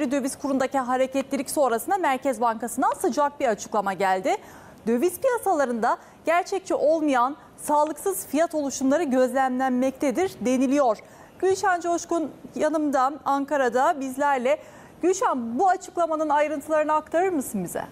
Döviz kurundaki hareketlilik sonrasında Merkez Bankası'ndan sıcak bir açıklama geldi. Döviz piyasalarında gerçekçi olmayan sağlıksız fiyat oluşumları gözlemlenmektedir deniliyor. Gülşen Coşkun yanımda Ankara'da bizlerle. Gülşen bu açıklamanın ayrıntılarını aktarır mısın bize?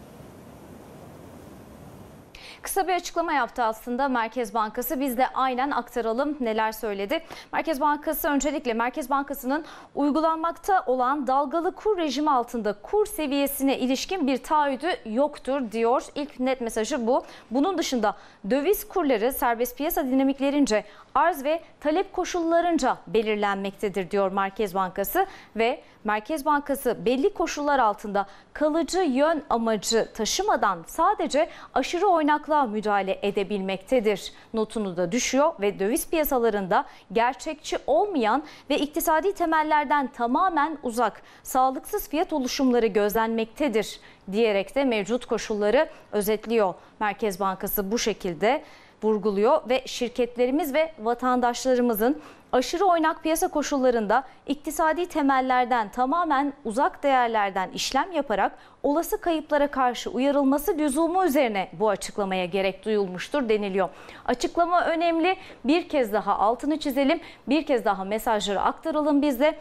Kısa bir açıklama yaptı aslında Merkez Bankası. Biz de aynen aktaralım neler söyledi. Merkez Bankası öncelikle Merkez Bankası'nın uygulanmakta olan dalgalı kur rejimi altında kur seviyesine ilişkin bir taahhüdü yoktur diyor. İlk net mesajı bu. Bunun dışında döviz kurları serbest piyasa dinamiklerince arz ve talep koşullarınca belirlenmektedir diyor Merkez Bankası ve Merkez Bankası belli koşullar altında kalıcı yön amacı taşımadan sadece aşırı oynaklı fazla müdahale edebilmektedir. Notunu da düşüyor ve döviz piyasalarında gerçekçi olmayan ve iktisadi temellerden tamamen uzak sağlıksız fiyat oluşumları gözlenmektedir diyerek de mevcut koşulları özetliyor. Merkez Bankası bu şekilde vurguluyor ve şirketlerimiz ve vatandaşlarımızın aşırı oynak piyasa koşullarında iktisadi temellerden tamamen uzak değerlerden işlem yaparak olası kayıplara karşı uyarılması lüzumu üzerine bu açıklamaya gerek duyulmuştur deniliyor. Açıklama önemli. Bir kez daha altını çizelim. Bir kez daha mesajları aktaralım biz de.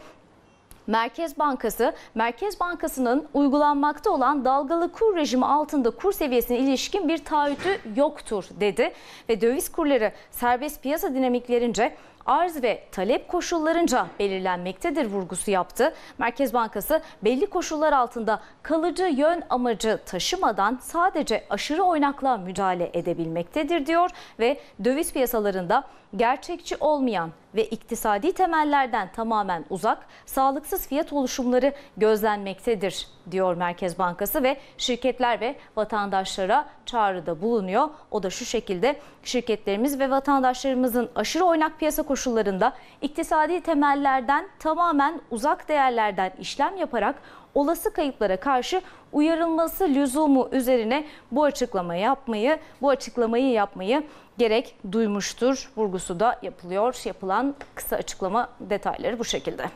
Merkez Bankası, Merkez Bankası'nın uygulanmakta olan dalgalı kur rejimi altında kur seviyesine ilişkin bir taahhütü yoktur dedi. Ve döviz kurları serbest piyasa dinamiklerince arz ve talep koşullarınca belirlenmektedir vurgusu yaptı. Merkez Bankası belli koşullar altında kalıcı yön amacı taşımadan sadece aşırı oynakla müdahale edebilmektedir diyor ve döviz piyasalarında gerçekçi olmayan ve iktisadi temellerden tamamen uzak sağlıksız fiyat oluşumları gözlenmektedir diyor Merkez Bankası ve şirketler ve vatandaşlara çağrıda bulunuyor. O da şu şekilde şirketlerimiz ve vatandaşlarımızın aşırı oynak piyasa koşulları koşullarında iktisadi temellerden tamamen uzak değerlerden işlem yaparak olası kayıplara karşı uyarılması lüzumu üzerine bu açıklamayı yapmayı, bu açıklamayı yapmayı gerek duymuştur vurgusu da yapılıyor. Yapılan kısa açıklama detayları bu şekilde.